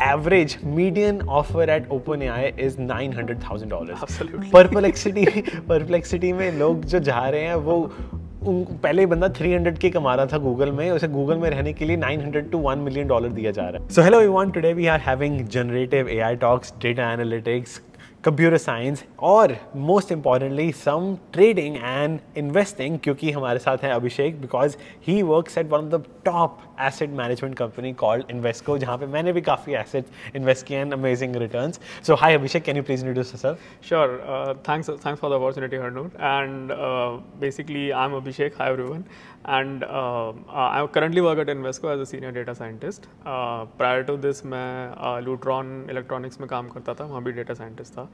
average median offer at OpenAI is nine hundred thousand dollar Perplexity Perplexity में लोग जो जा रहे हैं वो उन पहले बंदा 300 के कमा रहा था गूगल में उसे गूगल में रहने के लिए 900 टू 1 मिलियन डॉलर दिया जा रहा है so hello everyone today we are having generative AI talks data analytics computer science और most importantly some trading and investing क्योंकि हमारे साथ हैं Abhishek because he works at one of the top asset management company called Invesco जहाँ पे मैंने भी काफ़ी एसेट इन्वेस्ट किए हैं amazing return so hi Abhishek can you please introduce sir sure thanks thanks for the opportunity Harnoot and basically I am Abhishek hi everyone and I currently work at Invesco as a senior data scientist prior to this मैं Lutron uh, electronics में काम करता था वहाँ भी data scientist था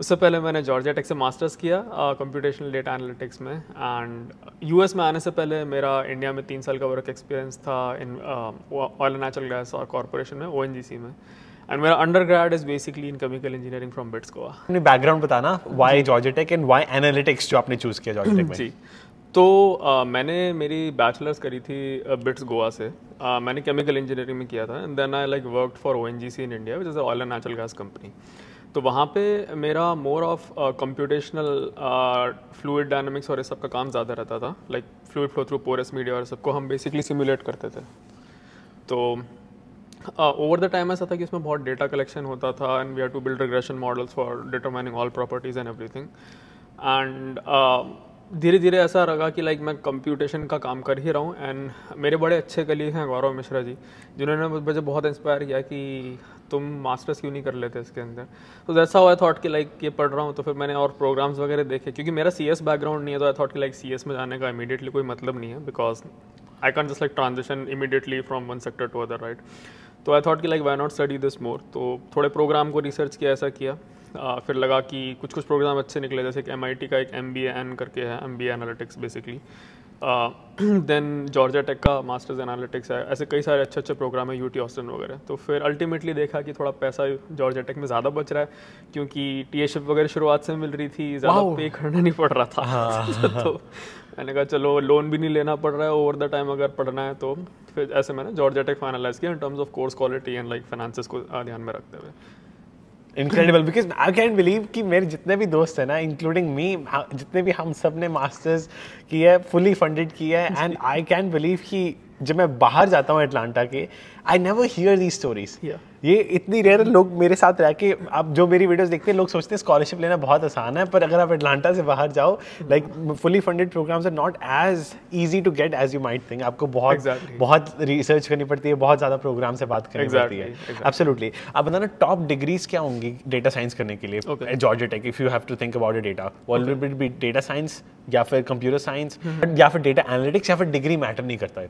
उससे पहले मैंने जॉर्जिया टेक से मास्टर्स किया कंप्यूटेशनल डेटा एनालिटिक्स में एंड यूएस में आने से पहले मेरा इंडिया में तीन साल का वर्क एक्सपीरियंस था in oil and natural gas और कॉरपोरेशन में ओ में एंड मेरा undergrad is basically in chemical engineering from BITS Goa अपनी बैकग्राउंड बताना why Georgia Tech and why analytics जो आपने चूज़ किया जॉर्जिया टेक जी तो आ, uh, मैंने मेरी बैचलर्स करी थी बिट्स uh, गोवा से आ, uh, मैंने केमिकल इंजीनियरिंग में किया था and then I like work for ओ in India which is oil and natural gas company तो वहाँ पे मेरा more of computational fluid dynamics और इस सब का काम ज़्यादा रहता था like fluid flow through porous media और सबको हम बेसिकली सिमुलेट करते थे तो ओवर द टाइम ऐसा था कि इसमें बहुत डेटा कलेक्शन होता था and we are to build regression models for determining all properties and everything and धीरे धीरे ऐसा लगा कि लाइक मैं कंप्यूटेशन का काम कर ही रहा हूँ एंड मेरे बड़े अच्छे कलीग हैं गौरव मिश्रा जी जिन्होंने मुझे बहुत इंस्पायर किया कि तुम मास्टर्स क्यों नहीं कर लेते इसके अंदर तो जैसा हुआ थॉट कि लाइक ये पढ़ रहा हूँ तो फिर मैंने और प्रोग्राम्स वगैरह देखे क्योंकि मेरा सी बैकग्राउंड नहीं है तो आई थॉट कि लाइक सी में जाने का इमीडिएटली कोई मतलब नहीं है because I can't just like transaction immediately from one sector to other right तो आई थॉट कि like why not study this more तो थोड़े प्रोग्राम को रिसर्च किया ऐसा किया आ, फिर लगा कि कुछ कुछ प्रोग्राम अच्छे निकले जैसे कि एम का एक एम बी एन करके है M B analytics basically then Georgia Tech का मास्टर्स एनालिटिक्स है ऐसे कई सारे अच्छे अच्छे प्रोग्राम है यू टी ऑस्टन वगैरह तो फिर अल्टीमेटली देखा कि थोड़ा पैसा जॉर्जा टेक में ज़्यादा बच रहा है क्योंकि टी एशिप वगैरह शुरुआत से मिल रही थी ज़्यादा पे करना नहीं पड़ रहा था हाँ। तो, तो मैंने कहा चलो लोन भी नहीं लेना पड़ रहा है ओवर द टाइम अगर पढ़ना है तो फिर ऐसे मैंने जॉर्जा टेक फाइनलाइज किया in terms of course quality and like finances को ध्यान में रखते हुए incredible because I can believe कि मेरे जितने भी दोस्त हैं ना इंक्लूडिंग मी हाँ, जितने भी हम सब ने मास्टर्स की है फुली फंडेड की है एंड आई कैन बिलीव कि जब मैं बाहर जाता हूँ एटलांटा के I never hear the stories ये इतनी रेयर लोग मेरे साथ रह के आप जो मेरी वीडियोस देखते हैं लोग सोचते हैं स्कॉलरशिप लेना बहुत आसान है पर अगर आप एटलांटा से बाहर जाओ like fully funded programs are not as easy to get as you might think आपको बहुत exactly. बहुत रिसर्च करनी पड़ती है बहुत ज़्यादा प्रोग्राम से बात करनी exactly. पड़ती है एब्सोल्युटली आप बताना टॉप डिग्रीज क्या होंगी डेटा साइंस करने के लिए George Tech if you have to think about data wall be data science या फिर कंप्यूटर साइंस या फिर डेटा एनालिटिक्स या फिर डिग्री मैटर नहीं करता है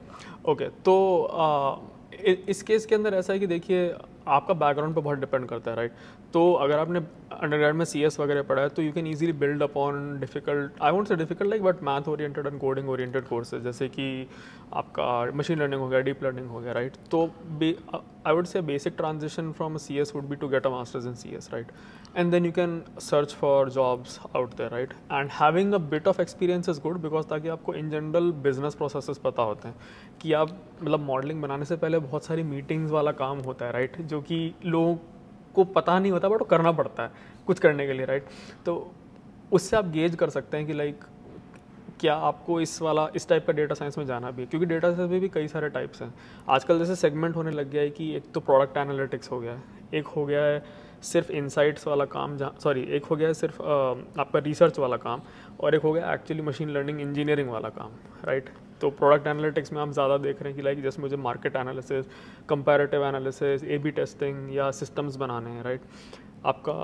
ओके okay, तो uh, इस केस के अंदर ऐसा है कि देखिए आपका बैकग्राउंड पर बहुत डिपेंड करता है राइट तो अगर आपने अंडरग्राउंड में सी वगैरह पढ़ा है तो you can easily build upon difficult I want say difficult like but math oriented and coding oriented courses जैसे कि आपका मशीन लर्निंग हो गया डीप लर्निंग हो गया राइट तो I would say basic transaction from C S would be to get a masters in C S right and then you can search for jobs out there right and having a bit of experience is good because ताकि आपको in general business process पता होते हैं कि आप मतलब modelling बनाने से पहले बहुत सारी मीटिंग्स वाला काम होता है राइट जो क्योंकि लोगों को पता नहीं होता बट वो करना पड़ता है कुछ करने के लिए राइट तो उससे आप गेज कर सकते हैं कि लाइक क्या आपको इस वाला इस टाइप का डेटा साइंस में जाना भी है क्योंकि डेटा साइंस में भी कई सारे टाइप्स हैं आजकल जैसे सेगमेंट होने लग गया है कि एक तो प्रोडक्ट एनालिटिक्स हो गया है एक हो गया है सिर्फ इंसाइट्स वाला काम जहाँ सॉरी एक हो गया है सिर्फ आपका रिसर्च वाला काम और एक हो गया एक्चुअली मशीन लर्निंग इंजीनियरिंग वाला काम राइट तो प्रोडक्ट एनालिटिक्स में हम ज़्यादा देख रहे हैं कि लाइक जैसे मुझे market analysis comparative analysis A B testing या सिस्टम्स बनाने हैं राइट आपका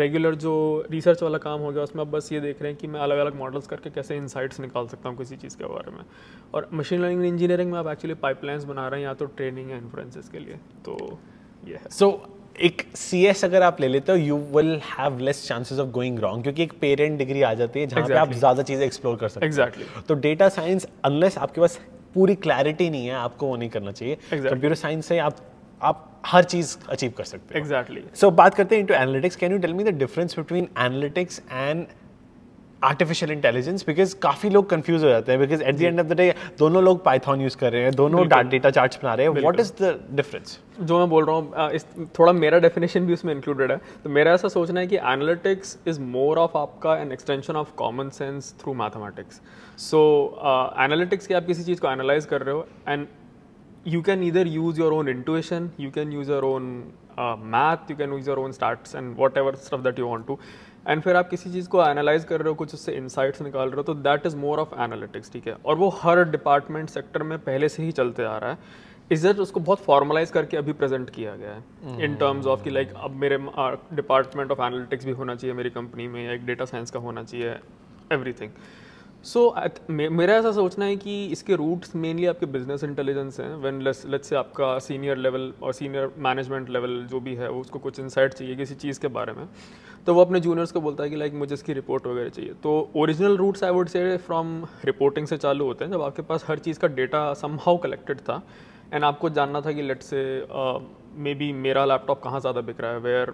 रेगुलर uh, जो रिसर्च वाला काम हो गया उसमें आप बस ये देख रहे हैं कि मैं अलग अलग मॉडल्स करके कैसे इंसाइट्स निकाल सकता हूँ किसी चीज़ के बारे में और मशीन लर्निंग इंजीनियरिंग में आप एक्चुअली पाइपलाइंस बना रहे हैं या तो ट्रेनिंग या इन्फ्लुएंसेस के लिए तो ये है सो so, एक सी एस अगर आप ले लेते हो you will have less chances of going wrong क्योंकि एक पेरेंट डिग्री आ जाती है जहाँ exactly. पे आप ज़्यादा चीज़ें एक्सप्लोर कर सकते हैं exactly. तो डेटा साइंस अनलेस आपके पास पूरी क्लैरिटी नहीं है आपको वो नहीं करना चाहिए कंप्यूटर साइंस से आप आप हर चीज अचीव कर सकते हैं एग्जैक्टली सो बात करते हैं into analytics can you tell me the difference between analytics and artificial intelligence because काफ़ी लोग कंफ्यूज हो जाते हैं because at the end of the day दोनों लोग पाइथॉन यूज़ कर रहे हैं दोनों डेटा चार्ट्स बना रहे हैं व्हाट इज़ द डिफरेंस जो मैं बोल रहा हूँ इस थोड़ा मेरा डेफिनेशन भी उसमें इंक्लूडेड है तो मेरा ऐसा सोचना है कि एनालिटिक्स इज़ मोर ऑफ आपका an extension of common sense through mathematics so analytics के आप किसी चीज़ को एनालाइज कर रहे हो एंड यू कैन इधर use your own intuition, you can use your own math you can use your own start and whatever stuff that you want to and फिर आप किसी चीज़ को एनालाइज कर रहे हो कुछ उससे इंसाइट्स निकाल रहे हो तो that is more of analytics ठीक है और वो हर डिपार्टमेंट सेक्टर में पहले से ही चलते आ रहा है इज्जत उसको बहुत फॉर्मलाइज करके अभी प्रेजेंट किया गया है इन टर्म्स ऑफ कि लाइक अब मेरे डिपार्टमेंट ऑफ एनालिटिक्स भी होना चाहिए मेरी कंपनी में या एक डेटा साइंस का होना चाहिए एवरीथिंग सो so, मेरा ऐसा सोचना है कि इसके रूट्स मेनली आपके बिजनेस इंटेलिजेंस हैं वेन लेट्स से आपका सीनियर लेवल और सीनियर मैनेजमेंट लेवल जो भी है उसको कुछ इंसाइट चाहिए किसी चीज़ के बारे में तो वो अपने जूनियर्स को बोलता है कि लाइक मुझे इसकी रिपोर्ट वगैरह चाहिए तो original roots I would say from reporting से चालू होते हैं जब आपके पास हर चीज़ का डेटा समहाउ कलेक्टेड था एंड आपको जानना था कि लेट से मे बी मेरा लैपटॉप कहाँ ज़्यादा बिक रहा है वेयर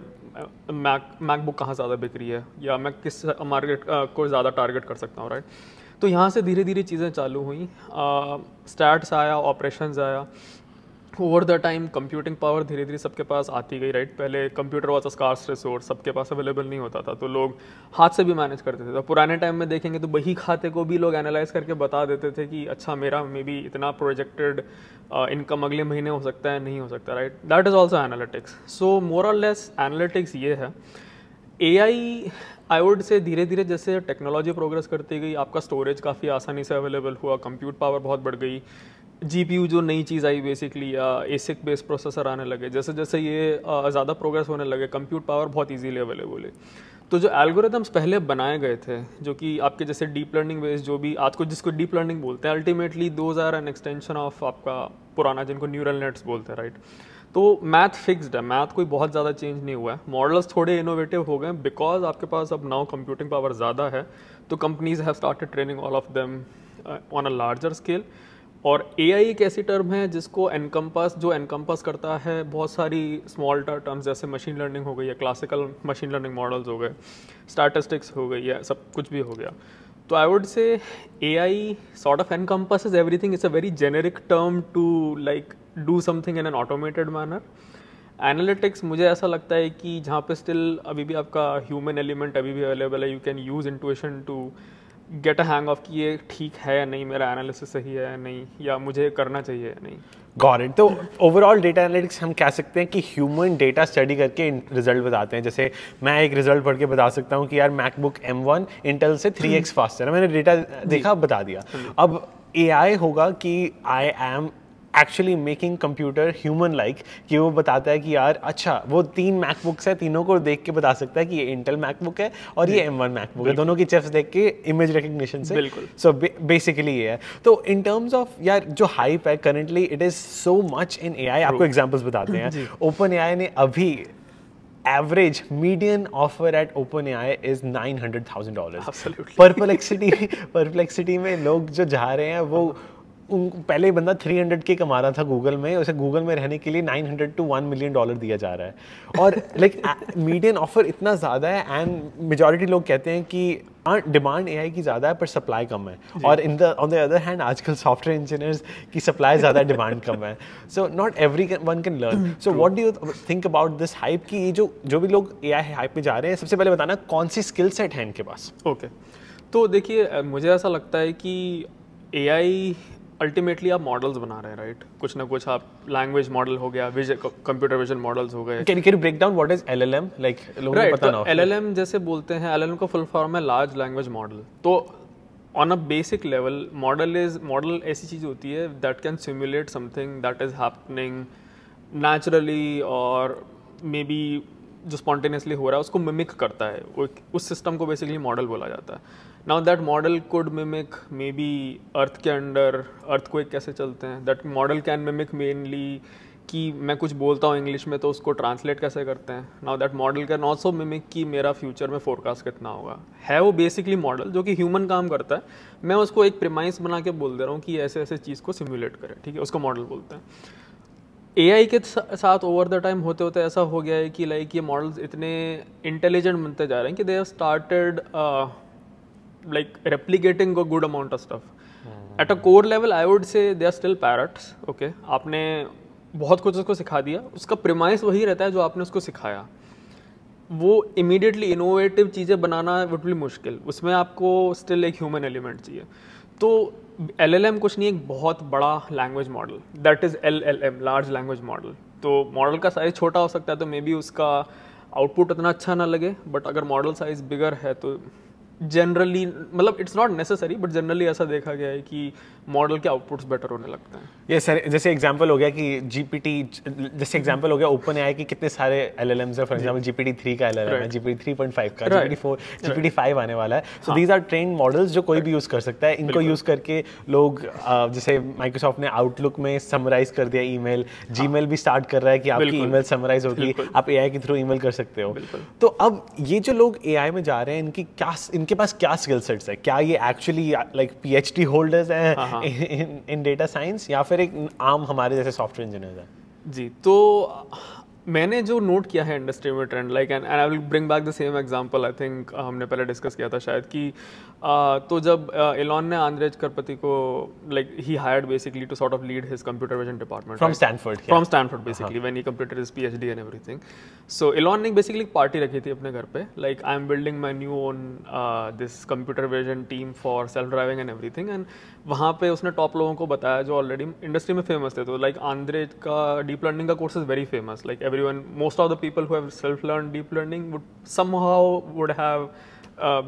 मैक मैकबुक कहाँ ज़्यादा बिक रही है या मैं किस मार्केट uh, uh, को ज़्यादा टारगेट कर सकता हूँ राइट right? तो यहाँ से धीरे धीरे चीज़ें चालू हुई स्टार्ट्स आया ऑपरेशंस आया over the time computing power धीरे धीरे सबके पास आती गई राइट पहले computer was a scarce resource सबके पास अवेलेबल नहीं होता था तो लोग हाथ से भी मैनेज करते थे तो पुराने टाइम में देखेंगे तो बही खाते को भी लोग एनालाइज करके बता देते थे कि अच्छा मेरा मे बी इतना प्रोजेक्टेड इनकम अगले महीने हो सकता है नहीं हो सकता right that is also analytics so more less analytics ये है ए आई आई वुड से धीरे धीरे जैसे टेक्नोलॉजी प्रोग्रेस करती गई आपका स्टोरेज काफ़ी आसानी से अवेलेबल हुआ कंप्यूट पावर बहुत बढ़ गई जी जो नई चीज़ आई बेसिकली या एसिक बेस्ड प्रोसेसर आने लगे जैसे जैसे ये ज़्यादा प्रोग्रेस होने लगे कंप्यूट पावर बहुत ईजीली अवेलेबल है तो जो एल्गोरिदम्स पहले बनाए गए थे जो कि आपके जैसे डीप लर्निंग बेस्ड जो भी आज को जिसको डीप लर्निंग बोलते हैं ultimately those are an extension of आपका पुराना जिनको न्यूरल नेट्स बोलते हैं राइट right? तो मैथ फिक्स्ड है मैथ कोई बहुत ज़्यादा चेंज नहीं हुआ है मॉडल्स थोड़े इनोवेटिव हो गए बिकॉज आपके पास अब नाउ कंप्यूटिंग पावर ज़्यादा है तो companies have started training all of them on a larger scale और ए आई एक ऐसी टर्म है जिसको एनकम्पस जो एनकम्पस करता है बहुत सारी स्मॉल टर्म्स जैसे मशीन लर्निंग हो गई है क्लासिकल मशीन लर्निंग मॉडल्स हो गए स्टैटिस्टिक्स हो गई है सब कुछ भी हो गया तो I would say A I sort of encompass everything is a very generic term to like do something in an automated manner analytics मुझे ऐसा लगता है कि जहाँ पे स्टिल अभी भी आपका ह्यूमन एलिमेंट अभी भी अवेलेबल है you can use intuition to get a hang of कि ये ठीक है या नहीं मेरा एनालिसिस सही है या नहीं या मुझे करना चाहिए या नहीं गॉर इट तो ओवरऑल डेटा एनालिटिक्स हम कह सकते हैं कि ह्यूमन डेटा स्टडी करके रिजल्ट बताते हैं जैसे मैं एक रिजल्ट पढ़ के बता सकता हूँ कि यार मैकबुक एम वन इंटेल से थ्री एक्स फास्टर है मैंने डेटा देखा बता दिया हम्म। अब ए होगा कि I am actually making computer human like कि वो बताता है कि यार अच्छा वो तीन मैकबुक्स है तीनों को देख के बता सकता है कि ये इंटेल मैकबुक है और ये एम वन मैकबुक है दोनों की चिप्स देख के इमेज रिकग्निशन से बिल्कुल सो बेसिकली ये है तो इन टर्म्स ऑफ यार जो हाइप है currently it is so much in A I आपको एग्जाम्पल्स बताते हैं ओपन ए आई ने अभी average average offer at OpenAI is nine hundred thousand dollar Perplexity, perplexity में लोग जो जा रहे हैं वो उन पहले बंदा 300 के कमा रहा था गूगल में उसे गूगल में रहने के लिए 900 टू 1 मिलियन डॉलर दिया जा रहा है और लाइक मीडियन ऑफर इतना ज़्यादा है एंड मेजोरिटी लोग कहते हैं कि डिमांड हाँ, ए की ज़्यादा है पर सप्लाई कम है और in the on the other hand आजकल सॉफ्टवेयर इंजीनियर्स की सप्लाई ज़्यादा डिमांड कम है so not everyone can learn so what do you think about this hype की ये जो जो भी लोग ए आई हाइप में जा रहे हैं सबसे पहले बताना कौन सी स्किल सेट है इनके पास ओके okay. तो देखिए मुझे ऐसा लगता है कि ए आई अल्टीमेटली आप मॉडल्स बना रहे हैं राइट right? कुछ ना कुछ आप लैंग्वेज मॉडल हो गया कंप्यूटर विजन मॉडल्स हो गए can can break down what is LLM like लोगों को पता तो ना एलएलएम जैसे बोलते हैं एलएलएम का फुल फॉर्म है लार्ज लैंग्वेज मॉडल तो on a basic level model is model ऐसी चीज़ होती है that can simulate something that is happening naturally और मे बी जो स्पॉन्टेनियसली हो रहा है उसको मिमिक करता है उस सिस्टम को बेसिकली मॉडल बोला जाता है now that model could mimic maybe earth के अंडर अर्थ को कैसे चलते हैं that model can mimic mainly कि मैं कुछ बोलता हूँ इंग्लिश में तो उसको ट्रांसलेट कैसे करते हैं now that model can also mimic कि मेरा फ्यूचर में फोरकास्ट कितना होगा है वो बेसिकली मॉडल जो कि ह्यूमन काम करता है मैं उसको एक प्रिमाइस बना के बोल दे रहा हूँ कि ऐसे ऐसे चीज़ को सिम्यूलेट करें ठीक है उसको मॉडल बोलते हैं ए के साथ ओवर द टाइम होते होते ऐसा हो गया है कि लाइक ये मॉडल्स इतने इंटेलिजेंट बनते जा रहे हैं कि they have started like replicating a good amount of stuff. Mm. At a core level, I would say they are still parrots. Okay, आपने बहुत कुछ उसको सिखा दिया उसका प्रिमाइस वही रहता है जो आपने उसको सिखाया वो इमीडिएटली इनोवेटिव चीज़ें बनाना वुड भी मुश्किल उसमें आपको स्टिल एक ह्यूमन एलिमेंट चाहिए तो एल एल एम कुछ नहीं एक बहुत बड़ा language model that is L L M large language model तो मॉडल का साइज़ छोटा हो सकता है तो मे बी उसका आउटपुट उतना अच्छा ना लगे बट अगर मॉडल साइज़ बिगर है तो जनरली मतलब it's not necessary but generally ऐसा देखा गया है कि मॉडल के आउटपुट्स बेटर होने लगते हैं ये सर जैसे एग्जांपल हो गया कि जीपीटी जैसे एग्जांपल हो गया ओपन आई कि कितने सारे एलएलएम्स है फॉर एग्जांपल जीपीटी थ्री का एलएलएम right. है जीपीटी थ्री पॉइंट फाइव का जीपीटी फोर जीपीटी फाइव आने वाला है so these are train models जो कोई right. भी यूज़ कर सकता है इनको यूज़ करके लोग जैसे माइक्रोसॉफ्ट ने आउटलुक में समराइज कर दिया ई मेल जी मेल भी स्टार्ट कर रहा है कि आपकी ई मेल समराइज होगी आप ए के थ्रू ई कर सकते हो तो अब ये जो लोग ए में जा रहे हैं इनकी क्या इनकी इनके पास क्या स्किल सेट्स है क्या ये एक्चुअली लाइक पीएचडी होल्डर्स हैं हाँ, हाँ। इन डेटा साइंस या फिर एक आम हमारे जैसे सॉफ्टवेयर इंजीनियर हैं जी तो मैंने जो नोट किया है इंडस्ट्री में trend like and I will bring back the same example I think हमने पहले डिस्कस किया था शायद कि uh, तो जब एलॉन uh, ने आंद्रेज करपति को like he hired basically to sort of lead his computer vision department from Stanford from Stanford basically when he computer is P H D and everything so Elon ने basically एक party रखी थी अपने घर पर like I am building my new own this computer vision team for self driving and everything and वहाँ पे उसने टॉप लोगों को बताया जो ऑलरेडी इंडस्ट्री में फेमस थे तो लाइक like, आंद्रेज का डीप लर्निंग का course is very famous like everyone, most of the people who have self-learned deep learning would somehow would have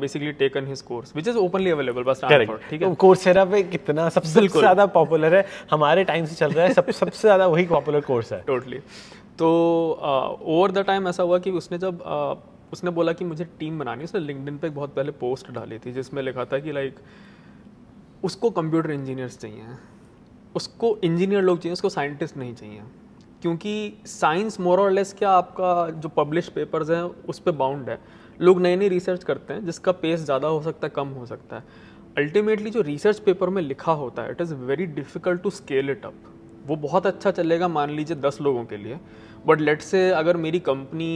basically taken his course which is openly available बस ठीक है Coursera तो पे कितना सबसे ज़्यादा पॉपुलर है हमारे टाइम से चल रहा है सब सबसे ज़्यादा वही पॉपुलर कोर्स है टोटली तो ओवर द टाइम ऐसा हुआ कि उसने जब uh, उसने बोला कि मुझे टीम बनानी उसने लिंकडिन पे एक बहुत पहले पोस्ट डाली थी जिसमें लिखा था कि लाइक उसको कंप्यूटर इंजीनियर्स चाहिए उसको इंजीनियर लोग चाहिए उसको साइंटिस्ट नहीं चाहिए क्योंकि साइंस मोर और लेस क्या आपका जो पब्लिश पेपर्स हैं उस पर बाउंड है लोग नई नई रिसर्च करते हैं जिसका पेस ज़्यादा हो सकता है कम हो सकता है अल्टीमेटली जो रिसर्च पेपर में लिखा होता है it is very difficult to scale it up वो बहुत अच्छा चलेगा मान लीजिए दस लोगों के लिए बट लेट से अगर मेरी कंपनी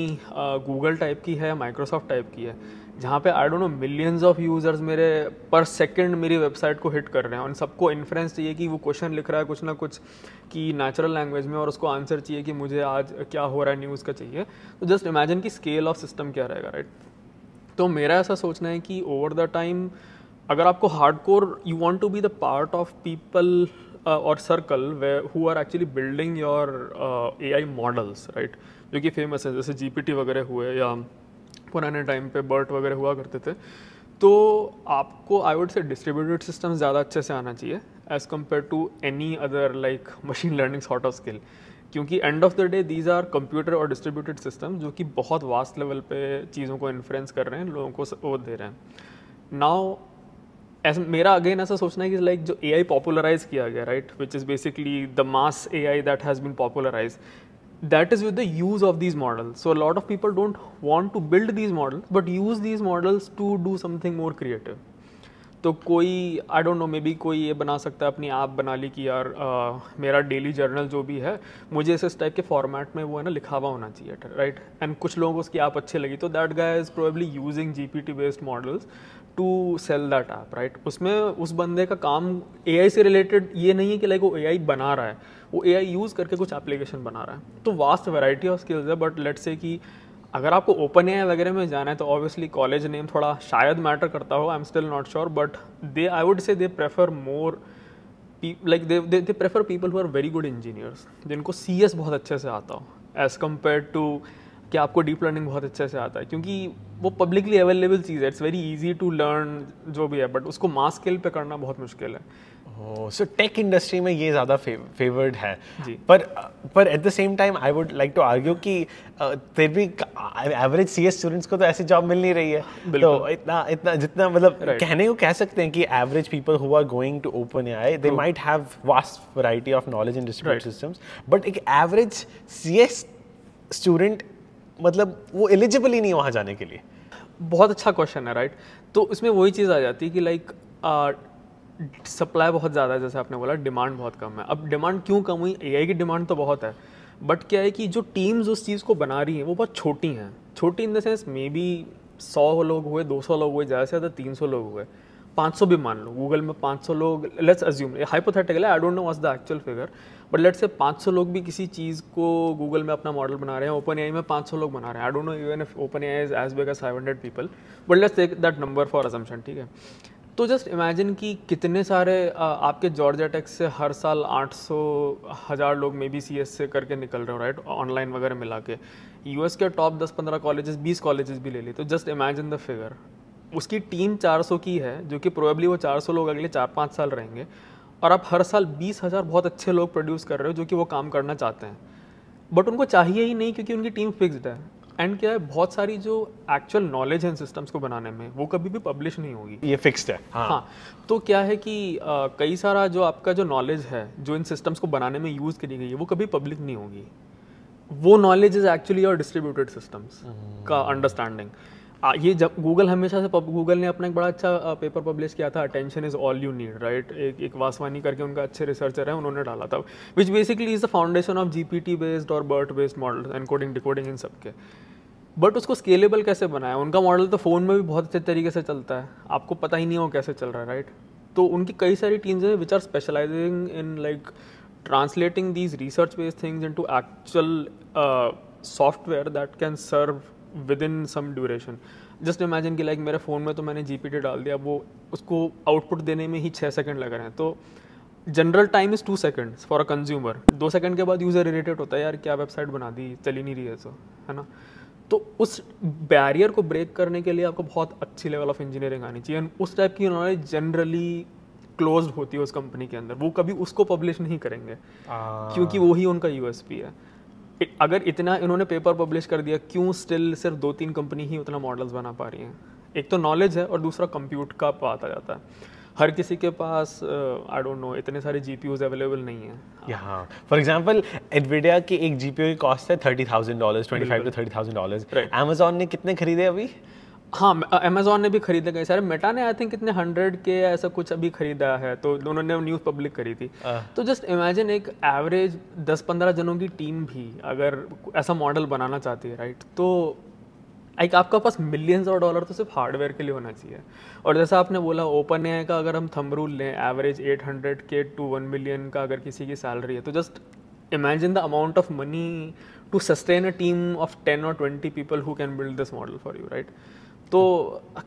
गूगल टाइप की है माइक्रोसॉफ्ट टाइप की है जहाँ पे I don't know millions of users मेरे पर सेकंड मेरी वेबसाइट को हिट कर रहे हैं उन सबको इन्फ्रेंस चाहिए कि वो क्वेश्चन लिख रहा है कुछ ना कुछ कि नेचुरल लैंग्वेज में और उसको आंसर चाहिए कि मुझे आज क्या हो रहा है न्यूज़ का चाहिए तो जस्ट इमेजिन कि स्केल ऑफ सिस्टम क्या रहेगा राइट तो मेरा ऐसा सोचना है कि ओवर द टाइम अगर आपको hardcore you want to be the part of people और सर्कल वे who are actually building your A I models right जो कि फेमस है जैसे जी पी टी वगैरह हुए या पुराने टाइम पे बर्ट वगैरह हुआ करते थे तो आपको I would say distributed system ज़्यादा अच्छे से आना चाहिए as compare to any other like machine learning sort of skill क्योंकि end of the day these are computer और डिस्ट्रीब्यूटेड सिस्टम जो कि बहुत वास्ट लेवल पे चीज़ों को इन्फ्लुएंस कर रहे हैं लोगों को वो दे रहे हैं नाउ ऐसा मेरा अगेन ऐसा सोचना है कि लाइक जो ए आई पॉपुलराइज किया गया right which is basically the mass A I that has been popularise that is with the use of these models. So a lot of people don't want to build these models but use these models to do something more creative. तो कोई I don't know maybe कोई ये बना सकता है अपनी आप बना ली कि यार आ, मेरा डेली जर्नल जो भी है मुझे इस इस टाइप के फॉर्मेट में वो है ना लिखा हुआ होना चाहिए राइट एंड कुछ लोगों को उसकी आप अच्छी लगी तो that guy is probably using G P T based models to sell that app right उसमें उस बंदे का काम ए से रिलेटेड ये नहीं है कि लाइक वो ए बना रहा है वो ए यूज़ करके कुछ एप्लीकेशन बना रहा है तो वास्ट वेराइटी ऑफ स्किल्स है बट लेट्स से कि अगर आपको ओपन ए वगैरह में जाना है तो ऑब्वियसली कॉलेज नेम थोड़ा शायद मैटर करता हो I am still not sure but they I would say they prefer more like they they prefer people who are very good engineers जिनको सी एस बहुत अच्छे से आता हो एज़ कम्पेयर टू कि आपको डीप लर्निंग बहुत अच्छे से आता है क्योंकि वो पब्लिकली अवेलेबल चीज़ है it's very easy to learn जो भी है बट उसको मास स्केल पे करना बहुत मुश्किल है सो टेक इंडस्ट्री में ये ज़्यादा फेवर्ड है जी पर पर at the same time I would like to argue कि uh, फिर भी एवरेज सी एस स्टूडेंट्स को तो ऐसी जॉब मिल नहीं रही है तो इतना इतना जितना मतलब कहने को कह सकते हैं कि average people who are going to OpenAI they might have vast variety of knowledge in distribute systems but एक एवरेज सी एस स्टूडेंट मतलब वो एलिजिबल ही नहीं वहाँ जाने के लिए बहुत अच्छा क्वेश्चन है राइट तो इसमें वही चीज़ आ जाती है कि लाइक सप्लाई बहुत ज़्यादा है जैसे आपने बोला डिमांड बहुत कम है अब डिमांड क्यों कम हुई एआई की डिमांड तो बहुत है बट क्या है कि जो टीम्स उस चीज़ को बना रही हैं वो बहुत छोटी हैं छोटी in the sense maybe सौ लोग हुए दो सौ लोग हुए ज़्यादा से ज़्यादा तीन सौ लोग हुए पाँच सौ भी मान लो गूगल में पाँच सौ लोग लेट्स अज्यूम हाइपोथेटिकल है I don't know was the actual figure but let say 500 लोग भी किसी चीज़ को गूगल में अपना मॉडल बना रहे हैं ओपन ए में 500 लोग बना रहे हैं I don't know even if OpenAI is as big as five hundred people but let's take that number for assumption ठीक है तो जस्ट इमेजिन कि कितने सारे आपके जॉर्जा टेक्स से हर साल 800 हज़ार लोग मे बी सी एस से करके निकल रहे हो राइट ऑनलाइन वगैरह मिला के यू एस के टॉप दस पंद्रह कॉलेजेस बीस कॉलेजेस भी ले ली तो जस्ट इमेजिन द फिगर उसकी टीम 400 की है जो कि प्रोबेबली वो 400 लोग अगले चार पाँच साल रहेंगे और आप हर साल बीस हज़ार बहुत अच्छे लोग प्रोड्यूस कर रहे हो जो कि वो काम करना चाहते हैं बट उनको चाहिए ही नहीं क्योंकि उनकी टीम फिक्स्ड है एंड क्या है बहुत सारी जो एक्चुअल नॉलेज है इन सिस्टम्स को बनाने में वो कभी भी पब्लिश नहीं होगी ये फिक्स्ड है हाँ।, हाँ तो क्या है कि आ, कई सारा जो आपका जो नॉलेज है जो इन सिस्टम्स को बनाने में यूज़ करी गई है वो कभी पब्लिक नहीं होगी वो नॉलेज इज एक्चुअली और डिस्ट्रीब्यूटेड सिस्टम्स का अंडरस्टैंडिंग आ, ये जब गूगल हमेशा से गूगल ने अपना एक बड़ा अच्छा पेपर पब्लिश किया था attention is all you need right एक एक वासवानी करके उनका अच्छे रिसर्चर है उन्होंने डाला था which basically is the foundation of G based और BERT based model encoding decoding इन सबके बट उसको स्केलेबल कैसे बनाया उनका मॉडल तो फ़ोन में भी बहुत अच्छे तरीके से चलता है आपको पता ही नहीं हो कैसे चल रहा है राइट तो उनकी कई सारी टीम्स हैं which are specialising in like translating these research based things into actual software that can serve within some duration just imagine कि लाइक मेरे फ़ोन में तो मैंने जी डाल दिया वो उसको आउटपुट देने में ही छः सेकेंड लग रहे हैं तो general time is two second for a consumer दो सेकेंड के बाद यूज़र इरीटेट होता है यार क्या वेबसाइट बना दी चली नहीं रही है सो है ना तो उस बैरियर को ब्रेक करने के लिए आपको बहुत अच्छी लेवल ऑफ इंजीनियरिंग आनी चाहिए एंड उस टाइप की नॉलेज जनरली क्लोज होती है उस कंपनी के अंदर वो कभी उसको पब्लिश नहीं करेंगे क्योंकि वो ही उनका यूएसपी है अगर इतना इन्होंने पेपर पब्लिश कर दिया क्यों स्टिल सिर्फ दो तीन कंपनी ही उतना मॉडल्स बना पा रही हैं एक तो नॉलेज है और दूसरा कंप्यूट का पात आ जाता है हर किसी के पास आई डोंट नो इतने सारे जी पी अवेलेबल नहीं है यहाँ फॉर एग्जाम्पल एडविडिया की एक जी की कॉस्ट है thirty thousand dollar twenty five to thirty thousand dollar Amazon ने कितने खरीदे अभी हाँ अमेजोन ने भी खरीदा गए सारे मेटा ने आई थिंक इतने हंड्रेड के ऐसा कुछ अभी खरीदा है तो उन्होंने न्यूज़ पब्लिक करी थी तो जस्ट इमेजिन एक एवरेज दस पंद्रह जनों की टीम भी अगर ऐसा मॉडल बनाना चाहती है राइट तो एक आपका पास मिलियंस और डॉलर तो सिर्फ हार्डवेयर के लिए होना चाहिए और जैसा आपने बोला ओपन ए का अगर हम थम रूल लें average hundred K to one million का अगर किसी की सैलरी है तो just imagine the amount of money to sustain a team of ten और twenty people who can build this model for you right तो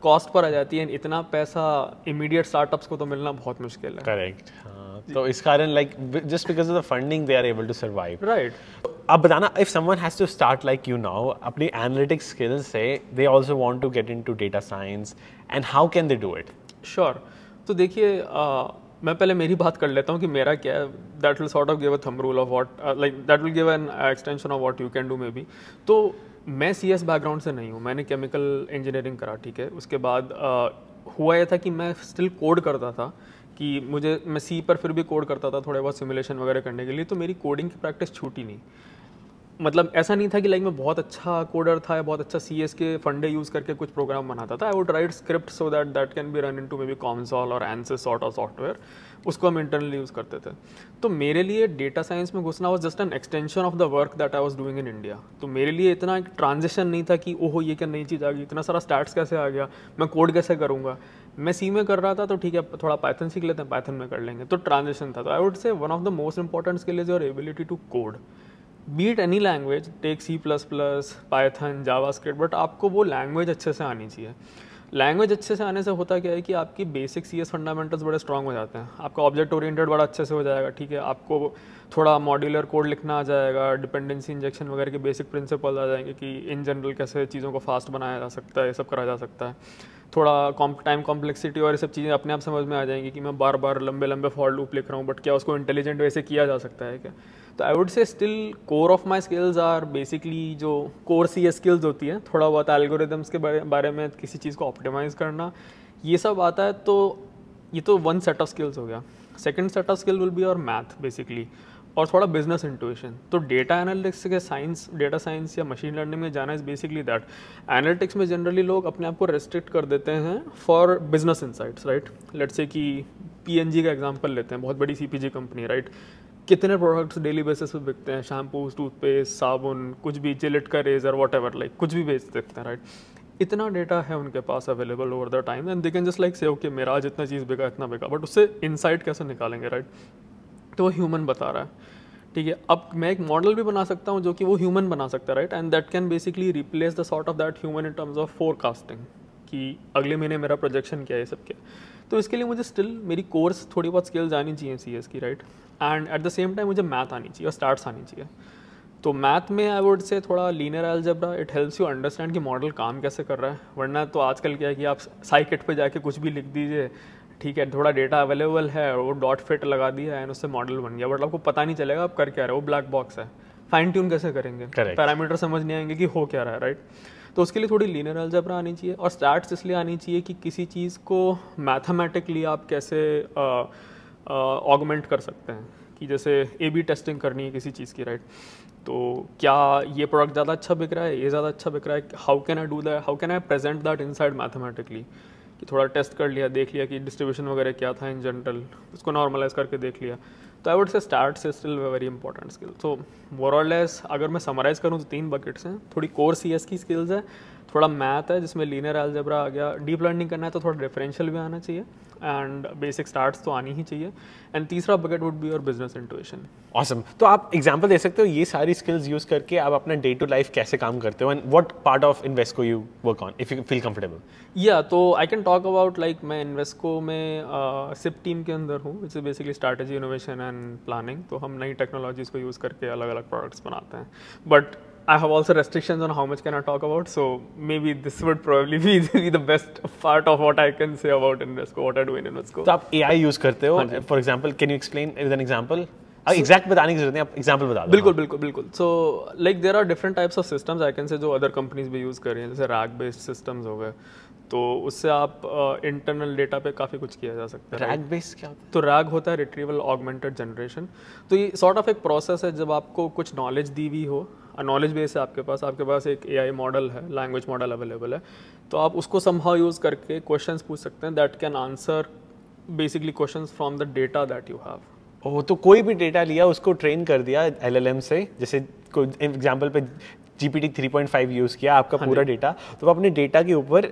cost पर आ जाती है इतना पैसा इमीडिएट स्टार्टअप्स को तो मिलना बहुत मुश्किल है करेक्ट हाँ तो इस कारण like just because of the funding they are able to survive right अब बताना if someone has to start like you now अपनी एनालिटिक्स स्किल्स से they also want to get into data science and how can they do it sure तो देखिए मैं पहले मेरी बात कर लेता हूँ कि मेरा क्या है that will sort of give a thumb rule of what like that will give an extension of what you can do maybe तो मैं सी एस बैकग्राउंड से नहीं हूँ मैंने केमिकल इंजीनियरिंग करा ठीक है उसके बाद आ, हुआ यह था कि मैं स्टिल कोड करता था कि मुझे मैं सी पर फिर भी कोड करता था थोड़े बहुत सिमुलेशन वगैरह करने के लिए तो मेरी कोडिंग की प्रैक्टिस छूटी नहीं मतलब ऐसा नहीं था कि लाइक मैं बहुत अच्छा कोडर था या बहुत अच्छा सी एस के फंडे यूज़ करके कुछ प्रोग्राम बनाता था I would write script so that that can be run in to maybe console और एनसेस सॉर्ट और सॉफ्टवेयर उसको हम इंटरनली यूज़ करते थे तो मेरे लिए डेटा साइंस में घुसना was just an extension of the work that I was doing in India तो मेरे लिए इतना एक ट्रांजेक्शन नहीं था कि ओहो ये क्या नई चीज़ आ गई इतना सारा स्टार्ट कैसे आ गया मैं कोड कैसे करूँगा मैं सी में कर रहा था तो ठीक है थोड़ा पाइथन सीख लेते हैं पाइथन में कर लेंगे तो ट्रांजेक्शन था तो I would say one of the most important skill is your ability to code beat any language take C plus plus Python script but आपको वो लैंग्वेज अच्छे से आनी चाहिए लैंग्वेज अच्छे से आने से होता क्या है कि आपकी बेसिक सी एस फंडामेंटल्स बड़े स्ट्रॉग हो जाते हैं आपका ऑब्जेक्ट ओरिएंटेड बड़ा अच्छे से हो जाएगा ठीक है आपको थोड़ा मॉड्यूलर कोड लिखना आ जाएगा डिपेंडेंसी इंजेक्शन वगैरह के बेसिक प्रिंसिपल आ जाएंगे कि इन जनरल कैसे चीज़ों को फास्ट बनाया जा सकता है ये सब करा जा सकता है थोड़ा टाइम कॉम्प्लेक्सिटी और ये सब चीज़ें अपने आप समझ में आ जाएंगी कि मैं बार बार लंबे लंबे फॉर लूप लिख रहा हूँ बट क्या उसको इंटेलिजेंट वैसे किया जा सकता है क्या तो I would say still core of my skills are basically जो कोर सी स्किल्स होती है थोड़ा बहुत एल्गोरिदम्स के बारे, बारे में किसी चीज़ को ऑप्टिमाइज़ करना ये सब आता है तो ये तो वन सेट ऑफ स्किल्स हो गया second set of skill will be और मैथ बेसिकली और थोड़ा बिजनेस इंटूशन तो डेटा एनालिटिक्स के साइंस डेटा साइंस या मशीन लर्निंग में जाना इज़ बेसिकली दैट एनालिटिक्स में जनरली लोग अपने आप को रेस्ट्रिक्ट कर देते हैं for business insights right let's say कि पी का एग्जाम्पल लेते हैं बहुत बड़ी सी कंपनी राइट कितने प्रोडक्ट्स डेली बेसिस पर बिकते हैं शैम्पूस टूथपेस्ट साबुन कुछ भी जिलेट का रेजर वॉट एवर लाइक कुछ भी बेच देते हैं राइट इतना डेटा है उनके पास available over the time and they can just like say okay मेरा आज इतना चीज़ बिका इतना बिका बट उससे इनसाइट कैसे निकालेंगे राइट right? तो वो ह्यूमन बता रहा है ठीक है अब मैं एक मॉडल भी बना सकता हूँ जो कि वो ह्यूमन बना सकता है right and that can basically replace the sort of that human in terms of forecasting कि अगले महीने मेरा प्रोजेक्शन क्या है सब क्या तो इसके लिए मुझे स्टिल मेरी कोर्स थोड़ी बहुत स्किल्स आनी चाहिए सी एस की right and at the same time मुझे मैथ आनी चाहिए और स्टार्ट्स आनी चाहिए तो मैथ में आई वुड से थोड़ा linear algebra it helps you understand कि मॉडल काम कैसे कर रहा है वरना तो आजकल क्या है कि आप साइकिट पे जाके कुछ भी लिख दीजिए ठीक है थोड़ा डेटा अवेलेबल है और वो डॉट फिट लगा दिया है उससे मॉडल बन गया बट आपको पता नहीं चलेगा आप कर क्या रहे हो ब्लैक बॉक्स है फाइन ट्यून कैसे करेंगे पैरामीटर समझ नहीं आएंगे कि हो क्या रहा है राइट तो उसके लिए थोड़ी लीनर अल्जबरा आनी चाहिए और स्टैट्स इसलिए आनी चाहिए कि किसी चीज़ को मैथमेटिकली आप कैसे ऑगमेंट कर सकते हैं कि जैसे ए बी टेस्टिंग करनी है किसी चीज़ की राइट तो क्या ये प्रोडक्ट ज़्यादा अच्छा बिक रहा है ये ज़्यादा अच्छा बिक रहा है how can I do that how can I present that inside mathematically कि थोड़ा टेस्ट कर लिया देख लिया कि डिस्ट्रीब्यूशन वगैरह क्या था इन जनरल उसको नॉर्मलाइज करके देख लिया तो I would say start say still very important skill so overall less अगर मैं समराइज़ करूँ तो तीन बकेट्स हैं थोड़ी कोर सी एस की स्किल्स है थोड़ा मैथ है जिसमें लीनियर एल्जेब्रा आ गया डीप लर्निंग करना है तो थोड़ा डिफरेंशियल भी आना चाहिए एंड बेसिक स्टार्ट्स तो आनी ही चाहिए एंड तीसरा बकेट वुड बी और बिजनेस इंटुएशन ऑसम तो आप एग्जांपल दे सकते हो ये सारी स्किल्स यूज करके आप अपना डे टू लाइफ कैसे काम करते हो and what part of Invesco you work on if you feel comfortable या तो I can talk about like मैं इन्वेस्को में सिप uh, टीम के अंदर हूँ it's basically strategy innovation and planning तो हम नई टेक्नोलॉजीज़ को यूज़ करके अलग अलग प्रोडक्ट्स बनाते हैं but I have also restrictions on how much can I talk about, so maybe this would probably be the best part of what I can say about Invesco, what I do in Invesco. So तो आप AI use करते हो, हाँ for example, can you explain with an example? आप exact बताने की जरूरत नहीं आप एग्जाम्पल बता दो बिल्कुल बिल्कुल बिल्कुल so like there are different types of systems I can say जो अदर कंपनीज भी यूज़ कर रही हैं जैसे रैक बेस्ड सिस्टम्स हो गए तो उससे आप इंटरनल uh, डेटा पे काफ़ी कुछ किया जा सकता है रैग बेस क्या होता है तो रैग होता है रिट्रीवल ऑगमेंटेड जनरेशन तो ये सॉर्ट ऑफ एक प्रोसेस है जब आपको कुछ नॉलेज दी हुई हो नॉलेज बेस है आपके पास आपके पास एक ए मॉडल है लैंग्वेज मॉडल अवेलेबल है तो आप उसको संभाव यूज़ करके क्वेश्चन पूछ सकते हैं that can answer basically question from the data that you have oh तो कोई भी डेटा लिया उसको ट्रेन कर दिया एल से जैसे कोई एग्जाम्पल पे G P T three point five use किया आपका हाँ पूरा डेटा तो आप अपने डेटा के ऊपर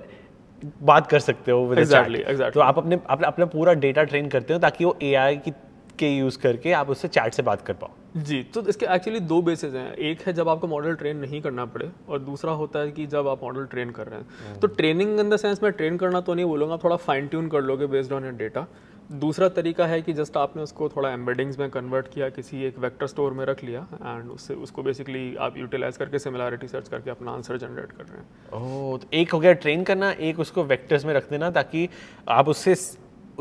बात कर सकते हो exactly, exactly. तो आप अपने अपना अपना पूरा डेटा ट्रेन करते हो ताकि वो ए की के यूज़ करके आप उससे चैट से बात कर पाओ जी तो इसके एक्चुअली दो बेसिस हैं एक है जब आपको मॉडल ट्रेन नहीं करना पड़े और दूसरा होता है कि जब आप मॉडल ट्रेन कर रहे हैं हम्म। तो ट्रेनिंग इन द सेंस में ट्रेन करना तो नहीं बोलूँगा थोड़ा फाइन ट्यून कर लोगे बेस्ड ऑन डेटा दूसरा तरीका है कि जस्ट आपने उसको थोड़ा एम्बेडिंग्स में कन्वर्ट किया किसी एक वेक्टर स्टोर में रख लिया एंड उससे उसको बेसिकली आप यूटिलाइज करके सिमिलैरिटी सर्च करके अपना आंसर जनरेट कर रहे हैं ओह तो एक हो गया ट्रेन करना एक उसको वेक्टर्स में रख देना ताकि आप उससे